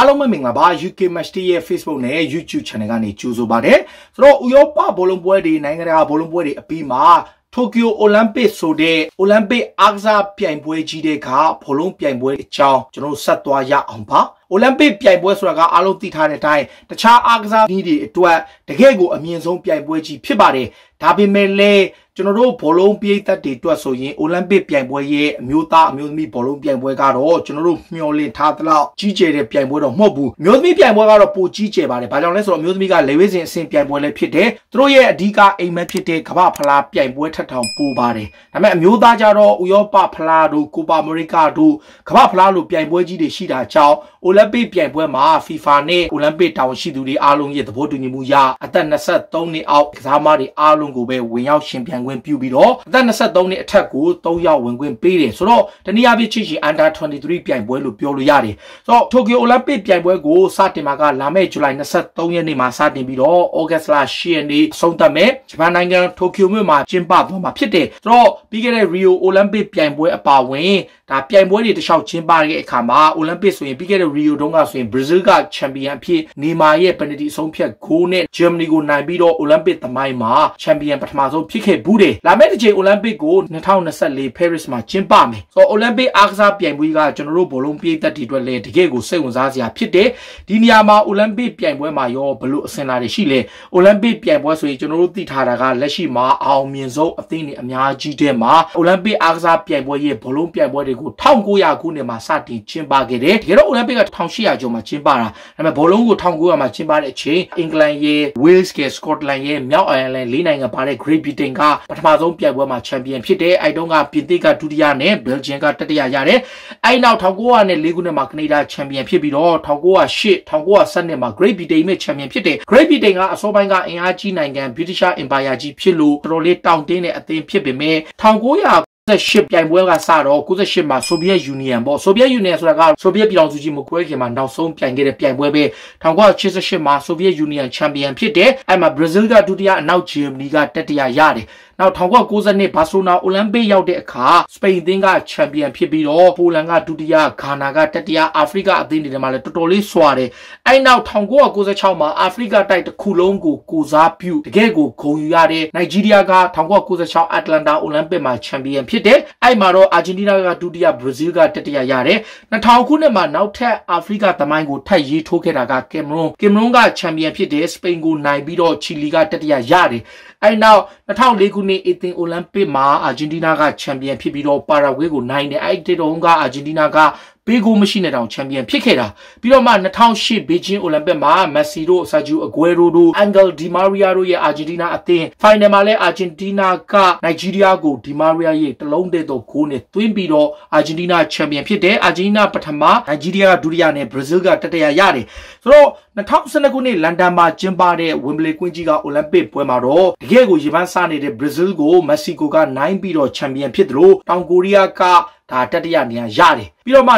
အားလုံးပဲမင်္ဂလာပါ UK Match Day ရဲ့ Facebook နဲ့ YouTube Channel ကနေကြိုဆိုပါတယ်ဆိုတော့ဥရောပဘောလုံးပွဲတွေနိုင်ငံတကာဘောလုံးပွဲတွေအပြီးမှာတိုကျိုအိုလံပစ်ဆိုတဲ့အိုလံပစ်အားကစားပြိုင်ပွဲကြီးတဲ့ကဘောလုံးပြိုင်ပွဲအကြောင်းကျွန်တော်ဆက်သွားရအောင်ပါအိုလံပစ်ပြိုင်ပွဲဆိုတာကအားလုံးသိထားတဲ့အတိုင်းတခြားအားကစားနည်းတွေအတွက်တကယ့်ကိုအမြင့်ဆုံးပြိုင်ပွဲကြီးဖြစ်ပါတယ်ဒါပေမဲ့လည်းကျွန်တော်တို့ဘောလုံးပိသက်တွေတွက်ဆိုရင်အိုလံပစ်ပြိုင်ပွဲရဲ့အမျိုးသားအမျိုးသမီးဘောလုံးပြိုင်ပွဲကတော့ကျွန်တော်တို့မျှော်လင့်ထားသလောက်ကြီးကျယ်တဲ့ပြိုင်ပွဲတော့မဟုတ်ဘူးအမျိုးသမီးပြိုင်ပွဲကတော့ပိုကြီးကျယ်ပါတယ်ဘာကြောင့်လဲဆိုတော့အမျိုးသမီးကလေဝေးစဉ်အဆင့်ပြိုင်ပွဲလည်းဖြစ်တယ်သူတို့ရဲ့အဓိကအိမ်မက်ဖြစ်တဲ့ကမ္ဘာဖလားပြိုင်ပွဲထက်ထောင်ပိုပါတယ်ဒါပေမဲ့အမျိုးသားကြတော့ဥရောပဖလားတို့ကိုပါအမေရိကတို့ကမ္ဘာဖလားလိုပြိုင်ပွဲကြီးတွေရှိတာကြောင့်အိုလံပစ်ပြိုင်ပွဲမှာ FIFA နဲ့အိုလံပစ်တာဝန်ရှိသူတွေအားလုံးရဲ့သဘောတူညီမှုရအသက်23နှစ်အောက်ကစားမတွေအားလုံးကိုပဲဝင်ရောက်ရှင်ပြိုင်ခွင့်ပြုပြီးတော့အသက်23နှစ်အထက်ကို3ရောက်ဝင်ခွင့်ပေးတယ်ဆိုတော့တနည်းအားဖြင့်ချစ်ချီ Under 23ပြိုင်ပွဲလို့ပြောလို့ရတယ်ဆိုတော့တိုကျိုအိုလံပစ်ပြိုင်ပွဲကိုစတင်မှာကလာမယ့်ဇူလိုင်23ရက်နေ့မှာစတင်ပြီးတော့ဩဂတ်စ်လ10ရက်နေ့ဆုံးသတ်မယ်ဂျပန်နိုင်ငံတိုကျိုမြို့မှာကျင်းပသွားမှာဖြစ်တယ်ဆိုတော့ပြီးခဲ့တဲ့ Rio Olympic ပြိုင်ပွဲအပါအဝင်ဒါပြိုင်ပွဲတွေတခြားကျင်းပတဲ့အခါမှာ Olympic ဆိုရင်ပြီးခဲ့တဲ့တဲ့ရီယိုတုန်းကဆိုရင်ဘရာဇီးကချန်ပီယံဖြစ်နေမာရဲ့ပယ်နတီအဆုံးဖြတ်ဂိုးနဲ့ဂျာမနီကိုနိုင်ပြီးတော့အိုလံပစ်သမိုင်းမှာချန်ပီယံပထမဆုံးဖြစ်ခဲ့ဘူးတယ်လာမယ့်တစ်ချိန်အိုလံပစ်ကို2024 Paris မှာကျင်းပမယ်ဆိုတော့အိုလံပစ်အားကစားပြိုင်ပွဲကကျွန်တော်တို့ဘောလုံးပြိသက်တွေအတွက်လည်းတကယ့်ကိုစိတ်ဝင်စားစရာဖြစ်တယ်ဒီနေရာမှာအိုလံပစ်ပြိုင်ပွဲမှာရောဘလို့အစင်လာတွေရှိလဲအိုလံပစ်ပြိုင်ပွဲဆိုရင်ကျွန်တော်တို့သိထားတာကလက်ရှိမှာအောင်မြင်ဆုံးအသင်းတွေအများကြီးတဲ့မှာအိုလံပစ်အားကစားပြိုင်ပွဲရဲ့ဘောလုံးပြိုင်ပွဲတွေကို1900ခုနှစ်မှာစတင်ကျင်းပခဲ့တယ်တကယ်တော့အိုလံပစ်က1800ကျော်မှာကျင်းပတာဒါပေမဲ့ဘောလုံးကို1900မှာကျင်းပတဲ့အချိန်အင်္ဂလန်ရဲ့ Wales ရဲ့ Scotland ရဲ့မြောက်အိုင်ယာလန်လေးနိုင်ငံပါတဲ့ Great Britain ကပထမဆုံးပြိုင်ပွဲမှာချန်ပီယံဖြစ်တယ်အဲတုန်းကပြင်သစ်ကဒုတိယနဲ့ Belgium ကတတိယရတယ်အဲနောက်1904ခုနှစ်မှာကနေဒါချန်ပီယံဖြစ်ပြီးတော့1908 1912မှာ Great Britain နဲ့ချန်ပီယံဖြစ်တယ် Great Britain ကအစောပိုင်းကအင်အားကြီးနိုင်ငံ British Empire ကြီးဖြစ်လို့တော်တော်လေးတောင့်တင်းတဲ့အသင်းဖြစ်ပေမဲ့1900 98ပြိုင်ပွဲကစတော့98မှာဆိုဗီယက်ယူနီယံပေါ့ဆိုဗီယက်ယူနီယံဆိုတာကဆိုဗီယက်ပြည်ထောင်စုကြီးမကွဲခင်မှာနောက်ဆုံးပြိုင်ခဲ့တဲ့ပြိုင်ပွဲပဲ1988မှာဆိုဗီယက်ယူနီယံချန်ပီယံဖြစ်တယ်အဲ့မှာဘရာဇီးကဒုတိယအနောက်ဂျာမနီကတတိယရတယ်နောက်1992ဘာဆိုနာအိုလံပစ်ရောက်တဲ့အခါစပိန်အသင်းကချန်ပီယံဖြစ်ပြီးတော့ပိုလန်ကဒုတိယဂါနာကတတိယအာဖရိကအသင်းတွေထဲမှာလည်းတော်တော်လေးစွာတယ်အဲ့နောက်1996မှာအာဖရိကတိုက်တစ်ခုလုံးကိုကိုစားပြုတကယ့်ကိုဂုဏ်ယူရတဲ့နိုင်ဂျီးရီးယားက1996အတ္တလန်တာအိုလံပစ်မှာချန်ပီယံဖြစ်တယ်အဲ့မှာတော့အာဂျင်တီးနားကဒုတိယဘရာဇီးကတတိယရတယ်2000ခုနှစ်မှာနောက်ထပ်အာဖရိကသမိုင်းကိုထပ်ရေးထိုးခဲ့တာကကင်မရွန်ကင်မရွန်ကချန်ပီယံဖြစ်တယ်စပိန်ကိုနိုင်ပြီးတော့ချီလီကတတိယရတယ်အဲ့နောက်2004ခုနှစ်အသင်းအိုလံပစ်မှာအာဂျင်တီးနားကချန်ပီယံဖြစ်ပြီးတော့ပါရာဂွေးကိုနိုင်တယ်အဲ့ဒီတုန်းကအာဂျင်တီးနားကပေးကိုမရှိနဲ့တောင်ချန်ပီယံဖြစ်ခဲ့တာပြီးတော့မှ2008ဘေကျင်းအိုလံပစ်မှာမက်ဆီတို့ဆာဂျူအဂွဲရိုတို့အန်ဂယ်ဒီမာရီယာတို့ရဲ့အာဂျင်တီးနားအသင်းဖိုင်နယ်မှာလည်းအာဂျင်တီးနားကနိုင်ဂျီးရီးယားကိုဒီမာရီယာရဲ့တလုံးတည်းသောဂိုးနဲ့သွင်းပြီးတော့အာဂျင်တီးနားချန်ပီယံဖြစ်တယ်အာဂျင်တီးနားပထမနိုင်ဂျီးရီးယားဒုတိယနဲ့ဘရာဇီးကတတိယရတယ်ဆိုတော့2012ခုနှစ်လန်ဒန်မှာကျင်းပတဲ့ဝင်ဘလေကွင်းကြီးကအိုလံပစ်ပွဲမှာတော့တကယ်ကိုရေပန်းစားနေတဲ့ဘရာဇီးကိုမက်ဆီကိုကနိုင်ပြီးတော့ချန်ပီယံဖြစ်တယ်လို့တောင်ကိုရီးယားကဒါတတိယနေရာရတယ်ပြီးတော့မှ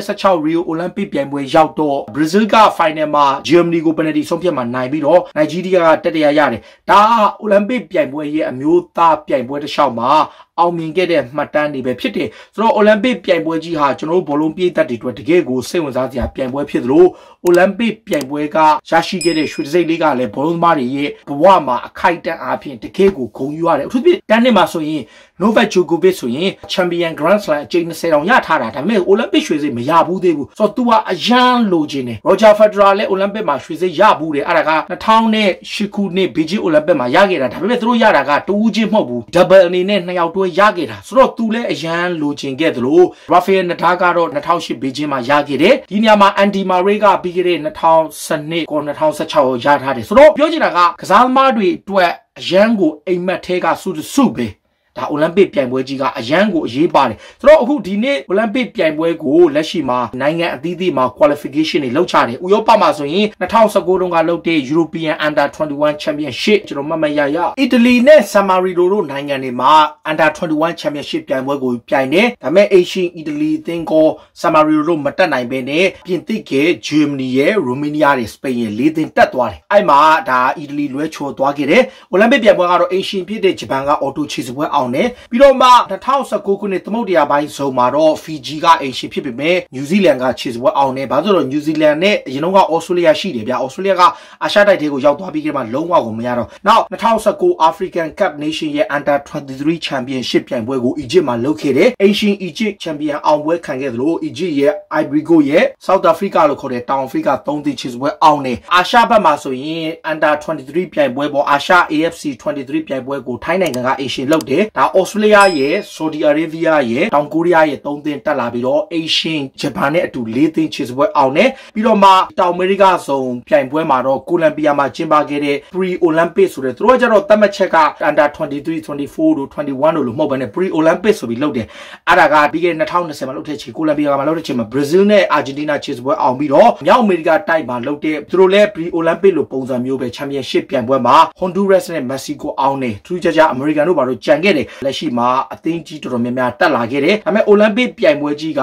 2026 Rio Olympic ပြိုင်ပွဲရောက်တော့ Brazil က final မှာ Germany ကို penalty ဆုံးဖြတ်မှာနိုင်ပြီးတော့ Nigeria ကတတိယရတယ်ဒါ Olympic ပြိုင်ပွဲရဲ့အမျိုးသားပြိုင်ပွဲတစ်လျှောက်မှာအောင်မြင်ခဲ့တဲ့မှတ်တမ်းတွေပဲဖြစ်တယ်ဆိုတော့အိုလံပစ်ပြိုင်ပွဲကြီးဟာကျွန်တော်တို့ဘောလုံးပြိုင်သက်တွေအတွက်တကယ်ကိုစိတ်ဝင်စားစရာပြိုင်ပွဲဖြစ်သလိုအိုလံပစ်ပြိုင်ပွဲကရရှိခဲ့တဲ့ရွှေတံဆိပ်လေးကလည်းဘောလုံးသမားတွေရဲ့ဘဝမှာအခိုက်အတန့်အပြင်တကယ်ကိုဂုဏ်ယူရတယ်အထူးသဖြင့်တန်းနှစ်မှာဆိုရင် Novak Djokovic ဆိုရင် Champion Grand Slam အကြိမ်20တောင်ရထားတာဒါပေမဲ့အိုလံပစ်ရွှေစည်းမရဘူးသေးဘူးဆိုတော့ तू ကအရန်လိုချင်တယ် Roger Federer လည်းအိုလံပစ်မှာရွှေစည်းရဘူးတယ်အဲ့ဒါက2008ခုနှစ် Beijing Olympic မှာရခဲ့တာဒါပေမဲ့သူတို့ရတာကတူးချင်းမဟုတ်ဘူး double အနေနဲ့နှစ်ယောက်တွဲရခဲ့တာဆိုတော့သူလည်းအရန်လိုချင်ခဲ့သလိုရာဖယ်နဒါကတော့2008ဘေကျင်းမှာရခဲ့တယ်ဒီနေရာမှာအန်ဒီမာရေးကပြီးခဲ့တဲ့2012ကို2016ကိုရထားတယ်ဆိုတော့ပြောချင်တာကကစားသမားတွေအတွက်အရန်ကိုအိမ်မက်ထဲကစုစုပဲဒါအိုလံပစ်ပြိုင်ပွဲကြီးကအရန်ကိုအရေးပါတယ်ဆိုတော့အခုဒီနေ့အိုလံပစ်ပြိုင်ပွဲကိုလက်ရှိမှာနိုင်ငံအသီးသီးမှာ qualification တွေလုပ်ချတယ်ဥရောပမှာဆိုရင်2019တုန်းကလုပ်တဲ့ European Under 21 Championship ကျွန်တော်မှတ်မှတ်ရရအီတလီနဲ့ San Marino တို့နိုင်ငံတွေမှာ Under 21 Championship ပြိုင်ပွဲကိုပြိုင်တယ်ဒါပေမဲ့ Asian အီတလီအသင်းကော San Marino တို့မတက်နိုင်ဘဲနဲ့ပြင်သစ်ရဲ့ Germany ရဲ့ Romania ရဲ့ Spain ရဲ့၄သင်းတက်သွားတယ်အဲ့မှာဒါအီတလီလွဲချော်သွားခဲ့တယ်အိုလံပစ်ပြိုင်ပွဲကတော့ Asian ဖြစ်တဲ့ဂျပန်က Auto Chase ပွဲအောင်အောင်တယ်ပြီးတော့မှ2019ခုနှစ်သမုတ်တရားပိုင်းဆုံးမှာတော့ Fiji ကအိမ်ရှင်ဖြစ်ပေမဲ့ New Zealand ကခြေစွဲအောင်တယ်ဘာလို့လဲ New Zealand နဲ့အရင်က Australia ရှိတယ်ဗျ Australia ကအာရှတိုက်တွေကိုရောက်သွားပြီးခဲ့မှလုံးဝကိုမရတော့နောက်2019 African Cup Nation ရဲ့ Under 23 Championship ပြိုင်ပွဲကို Egypt မှာလုပ်ခဲ့တယ်အိမ်ရှင် Egypt Champion အောင်ပွဲခံခဲ့သလို Egypt ရဲ့ Ivory Coast ရဲ့ South Africa လို့ခေါ်တဲ့ Town Africa 3တီခြေစွဲအောင်တယ်အာရှဘက်မှာဆိုရင် Under 23ပြိုင်ပွဲပေါ်အာရှ AFC 23ပြိုင်ပွဲကိုထိုင်းနိုင်ငံကအိမ်ရှင်လုပ်တယ်ဒါဩစတြေးလျရဲ့ဆော်ဒီအာရေဗီးယားရဲ့တောင်ကိုရီးယားရဲ့၃သင်းတက်လာပြီးတော့အေရှင်းဂျပန်နဲ့အတူ၄သင်းခြေစပွဲအောင်တယ်ပြီးတော့မှတောင်အမေရိကဆုံပြိုင်ပွဲမှာတော့ကိုလံဘီယာမှာကျင်းပခဲ့တဲ့ Pre Olympic ဆိုတဲ့သူတို့ကကျတော့သတ်မှတ်ချက်က Under 23 24တို့21တို့လို့မဟုတ်ဘဲနဲ့ Pre Olympic ဆိုပြီးလုပ်တယ်အဲ့ဒါကပြီးခဲ့တဲ့2020မှာလုပ်တဲ့ချိန်ကိုလံဘီယာမှာလုပ်တဲ့ချိန်မှာ Brazil နဲ့ Argentina ခြေစပွဲအောင်ပြီးတော့မြောက်အမေရိကတိုက်မှာလုပ်တဲ့သူတို့လည်း Pre Olympic လို့ပုံစံမျိုးပဲ Championship ပြိုင်ပွဲမှာ Honduras နဲ့ Mexico အောင်တယ်သူကြကြအမေရိကန်တို့ဘာလို့ကြံခဲ့တယ်တယ်လက်ရှိမှာအသင်းကြီးတော်တော်များများတက်လာခဲ့တယ်ဒါပေမဲ့အိုလံပစ်ပြိုင်ပွဲကြီးက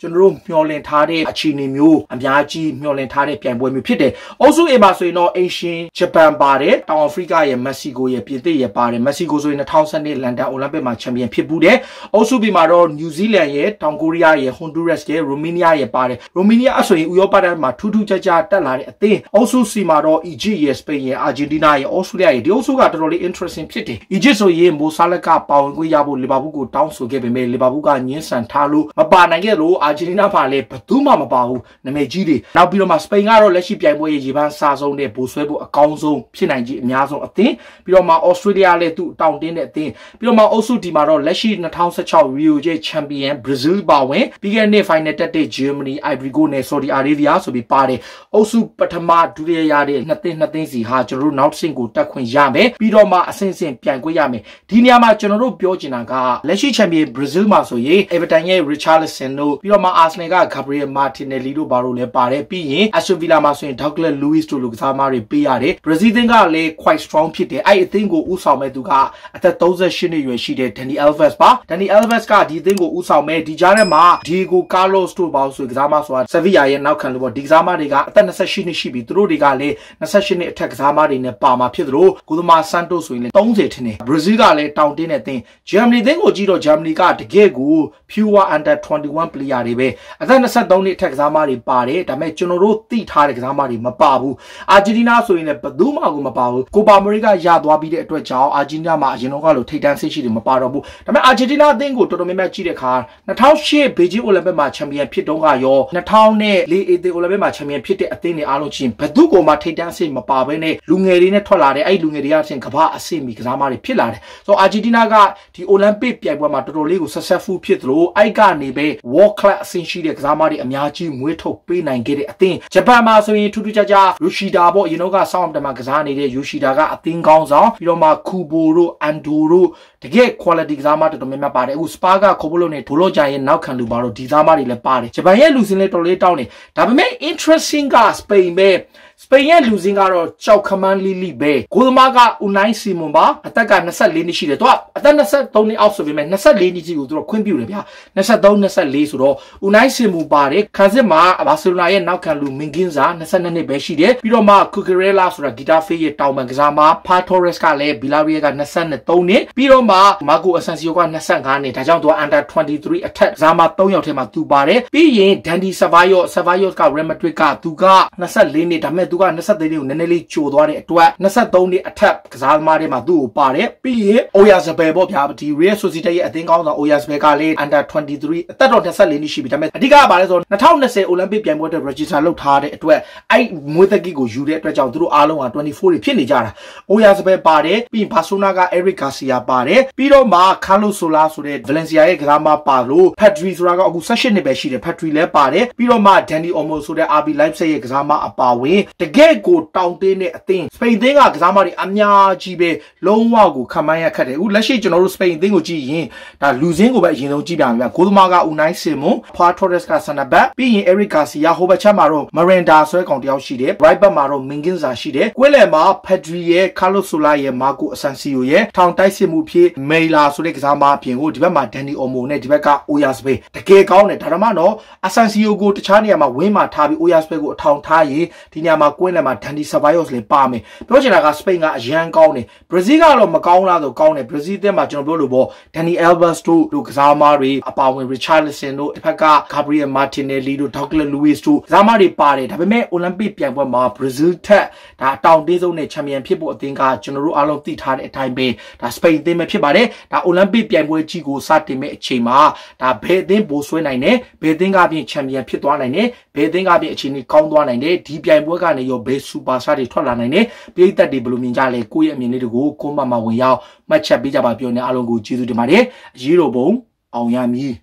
ကျွန်တော်တို့မျှော်လင့်ထားတဲ့အခြေအနေမျိုးအများကြီးမျှော်လင့်ထားတဲ့ပြိုင်ပွဲမျိုးဖြစ်တယ်။အုပ်စု A မှာဆိုရင်တော့အင်ရှင်ဂျပန်ပါတယ်၊တောင်အာဖရိကရဲ့မက္ဆီကိုရဲ့ပြင်သစ်ရဲ့ပါတယ်။မက္ဆီကိုဆိုရင်2012လန်ဒန်အိုလံပစ်မှာချန်ပီယံဖြစ်ဘူးတယ်။အုပ်စု B မှာတော့နယူးဇီလန်ရဲ့တောင်ကိုရီးယားရဲ့ဟွန်ဒူရက်စ်ရဲ့ရိုမေးနီးယားရဲ့ပါတယ်။ရိုမေးနီးယားအဆိုရင်ဥရောပတိုင်းမှာထူးထူးခြားခြားတက်လာတဲ့အသင်းအုပ်စု C မှာတော့အီဂျစ်ရဲ့စပိန်ရဲ့အာဂျင်တီးနားရဲ့အော်စတြေးလျရဲ့ဒီအုပ်စုကတော်တော်လေး interesting ဖြစ်တယ်။အီဂျစ်ဆိုရင်မိုဆာလကပါဝင်ခွင့်ရဖို့လီဗာပူးကိုတောင်းဆိုခဲ့ပေမဲ့လီဗာပူးကညှင်းဆန်ထားလို့မပါနိုင်ခဲ့လို့အာဂျင်တီးနားမှာလည်းဘယ်သူမှမပါဘူးနာမည်ကြီးတွေနောက်ပြီးတော့မှစပိန်ကတော့လက်ရှိပြိုင်ပွဲရဲ့ရေပန်းစားဆုံးတဲ့ဗိုလ်ဆွဲဖို့အကောင်းဆုံးဖြစ်နိုင်ကြီးအများဆုံးအသင်းပြီးတော့မှဩစတြေးလျလည်းသူ့တောင်းတင်းတဲ့အသင်းပြီးတော့မှအုပ်စုဒီမှာတော့လက်ရှိ2016 Rio ရဲ့ Champion Brazil ပါဝင်ပြီးခဲ့တဲ့နှစ် Final တက်တဲ့ Germany Ivory Coast နဲ့ Saudi Arabia ဆိုပြီးပါတယ်အုပ်စုပထမဒုတိယရတဲ့နှစ်သင်းနှစ်သင်းစီဟာကျွန်တော်တို့နောက်တစ်ဆင့်ကိုတက်ခွင့်ရမယ်ပြီးတော့မှအဆင့်ဆင့်ပြန်ကွေးရမယ်ဒီနေရာမှာကျွန်ကျွန်တော်တို့ပြောချင်တာကလက်ရှိချန်ပီယံဘရာဇီးမှာဆိုရင် Everton ရဲ့ Richarlison တို့ပြီးတော့မှ Arsenal က Gabriel Martinelli တို့ဘာလို့လဲပါတယ်ပြီးရင် Aston Villa မှာဆိုရင် Douglas Luiz တို့လိုကစားသမားတွေပေးရတယ်ဘရာဇီးသင်းကလည်း quite strong ဖြစ်တယ်အဲ့အသင်းကိုဦးဆောင်မဲ့သူကအသက်38နှစ်အရွယ်ရှိတဲ့ Dani Alves ပါ Dani Alves ကဒီအသင်းကိုဦးဆောင်မဲ့ဒီကြားထဲမှာ Diego Carlos တို့ဘာလို့ဆိုကစားသမားဆိုတာ Sevilla ရဲ့နောက်ခံလို့ပေါ့ဒီကစားသမားတွေကအသက်28နှစ်ရှိပြီသူတို့တွေကလည်း28နှစ်အထက်ကစားသမားတွေနဲ့ပါမှာဖြစ်သလိုကိုသမား Santos ဆိုရင်လည်း30ထင်တယ်ဘရာဇီးကလည်းတောင်တင်းတဲ့တဲ့အသင်းဂျာမနီသင်းကိုကြည့်တော့ဂျာမနီကတကယ်ကို pure under 21 player တွေပဲအသက်23နှစ်အထက်ကစားမတွေပါတယ်ဒါပေမဲ့ကျွန်တော်တို့သိထားတဲ့ကစားမတွေမပါဘူးအာဂျင်တီးနားဆိုရင်လည်းဘယ်သူမှကိုမပါဘူးကိုပါအမေရိကရသွားပြီးတဲ့အတွက်ကြောင့်အာဂျင်တီးနားမှာအရင်တော့ကလို့ထိတ်တန့်ဆစ်ရှိတယ်မပါတော့ဘူးဒါပေမဲ့အာဂျင်တီးနားအသင်းကိုတော်တော်များများကြည့်တဲ့အခါ2008ဘေဂျင်းအိုလံပစ်မှာချန်ပီယံဖြစ်တုန်းကရော2004လေအေသေအိုလံပစ်မှာချန်ပီယံဖြစ်တဲ့အသင်းတွေအားလုံးချင်းဘယ်သူကိုမှထိတ်တန့်ဆစ်မပါဘဲနဲ့လူငယ်တွေနဲ့ထွက်လာတဲ့အဲ့ဒီလူငယ်တွေကချင်းကမ္ဘာအဆင့်မီကစားမတွေဖြစ်လာတယ်ဆိုတော့အာဂျင်တီးနားကဒီအိုလံပစ်ပြိုင်ပွဲမှာတော်တော်လေးကို successful ဖြစ်သလိုအိုက်ကနေပဲ World Class အဆင့်ရှိတဲ့ကစားသမားတွေအများကြီးမွေးထုတ်ပေးနိုင်ခဲ့တဲ့အသင်းဂျပန်မှာဆိုရင်ထူးထူးခြားခြားယိုရှီဒါပေါ့ရင်တော့ကဆောင်းအမ်တမကစားနေတဲ့ယိုရှီဒါကအသင်းကောင်းဆောင်ပြီးတော့မှကူဘိုတို့အန်ဒိုတို့တကယ် quality ကစားသမားတော်တော်များများပါတယ်အခု Spa ကခေါ်ဖို့လို့နေဒိုလိုဂျာရဲ့နောက်ခံလူပါတော့ဒီကစားသမားတွေလည်းပါတယ်ဂျပန်ရဲ့လူစင်းလည်းတော်တော်လေးတောင်းနေဒါပေမဲ့ interesting က Spain ပဲစပိန်ရဲ့လူစင်းကတော့ကြောက်ခမန်းလီလီပဲဂိုးသမားက Unai Simon ပါအသက်က24နှစ်ရှိတယ်သူကအသက်23နှစ်အောက်ဆိုပေမဲ့24နှစ်ကြီးကိုသူတို့ခွင့်ပြုတယ်ဗျာ23 24ဆိုတော့ဦးနိုင်စင်မူပါတယ်ခန်းစစ်မှာဘာစီလိုနာရဲ့နောက်ခံလူမင်ကင်းစာ22နှစ်ပဲရှိတယ်ပြီးတော့မှကူကရဲလာဆိုတာဂီတာဖေးရဲ့တောင်ပံကစားမှာဖာတော်ရက်စ်ကလည်းဘီလာရီယာက23နှစ်ပြီးတော့မှမာကိုအဆန်စီယိုက25နှစ်ဒါကြောင့်သူက under 23အထက်ကစားမှာ3ယောက်ထဲမှာသူပါတယ်ပြီးရင်ဒန်ဒီဆာဗာယောဆာဗာယောကရမဒရစ်ကသူက24နှစ်ဒါပေမဲ့သူက23နှစ်ကိုနည်းနည်းလေးချိုသွားတဲ့အတွက်23နှစ်အထက်ကစားသမားတွေမှာသူ့ကိုပါတယ်ပြီးရင်အိုယာဇဘယ်ပေါ့ဗျာဒီ Real Sociedad ရဲ့အသင်းကောင်းဆောင် Oyas Bell ကလည်း Under 23အသက်တော်24နှစ်ရှိပြီဒါပေမဲ့အဓိကကဘာလဲဆိုတော့2020 Olympic ပြိုင်ပွဲအတွက် register လုပ်ထားတဲ့အတွက်အဲ့မွေးသက်ကြီးကိုယူတဲ့အတွက်ကြောင့်သူတို့အားလုံးက24တွေဖြစ်နေကြတာ Oyas Bell ပါတယ်ပြီးရင် Barcelona က Eric Garcia ပါတယ်ပြီးတော့မှ Carlos Soler ဆိုတဲ့ Valencia ရဲ့ကစားမပါလို့ Pedri ဆိုတာကအခု16နှစ်ပဲရှိတယ် Pedri လည်းပါတယ်ပြီးတော့မှ Dani Olmo ဆိုတဲ့ RB Leipzig ရဲ့ကစားမအပါဝင်တကယ့်ကိုတောင်းတင်းတဲ့အသင်းစပိန်သင်းကကစားမတွေအများကြီးပဲလုံးဝကိုခံမရခက်တယ်အခုလက်ရှိရှိကျွန်တော်တို့စပိန်အသင်းကိုကြည့်ရင်ဒါလူစင်းကိုပဲအရင်ဆုံးကြည့်ပြမယ်ဗျဂိုးသမားက Unai Simon, Paul Torres ကစနဘက်ပြီးရင် Eric Garcia ဟိုဘက်ချက်မှာတော့ Miranda ဆွဲကောင်တယောက်ရှိတယ် right back မှာတော့ Minginza ရှိတယ်ကွဲလယ်မှာ Pedri ရဲ့ Carlos Sola ရဲ့ Marco Asensio ရဲ့ထောင်တိုက်စစ်မှုဖြစ် Mailer ဆိုတဲ့ကစားမအပြင်ကိုဒီဘက်မှာ Danny Olmo နဲ့ဒီဘက်က Oya Spain တကယ်ကောင်းတယ်ဒါမှမဟုတ် Asensio ကိုတခြားနေရာမှာဝင်းမှာထားပြီး Oya Spain ကိုအထောင်ထားရင်ဒီနေရာမှာကွဲလယ်မှာ Danny Ceballos လည်းပါမယ်ပြောချင်တာက Spain ကအရန်ကောင်းတယ် Brazil ကတော့မကောင်းလားဆိုကောင်းတယ် Brazil ထဲမှာကျွန်တော်ပြောလို့ပေါ့ Danny Alves တို့တို့ကစားမတွေအပါဝင် Richarlison တို့တစ်ဖက်က Gabriel Martinelli တို့ Douglas Luiz တို့ကစားမတွေပါတယ်ဒါပေမဲ့ Olympic ပြိုင်ပွဲမှာ Brazil ထက်ဒါအတောင်တင်းဆုံးနဲ့ Champion ဖြစ်ဖို့အသင်းကကျွန်တော်တို့အားလုံးသိထားတဲ့အတိုင်းပဲဒါ Spain အသင်းပဲဖြစ်ပါတယ်ဒါ Olympic ပြိုင်ပွဲကြီးကိုစတင်မဲ့အချိန်မှာဒါဘယ်အသင်းပိုဆွဲနိုင်တယ်ဘယ်အသင်းကပြင် Champion ဖြစ်သွားနိုင်တယ်ဘယ်အသင်းကပြင်အခြေအနေကောင်းသွားနိုင်တယ်ဒီပြိုင်ပွဲကနေရောဘယ် Super Star တွေထွက်လာနိုင်တယ်ပြည်သက်တွေဘယ်လိုမြင်ကြလဲကိုယ့်ရဲ့အမြင်လေးတွေကိုကိုမမဝင်ရောက်မှတ်ချက်ပေးကြပါပြောနေအားလုံးကိုကျေးဇူးတင်ပါတယ်အရေးတော်ပုံအောင်ရမည်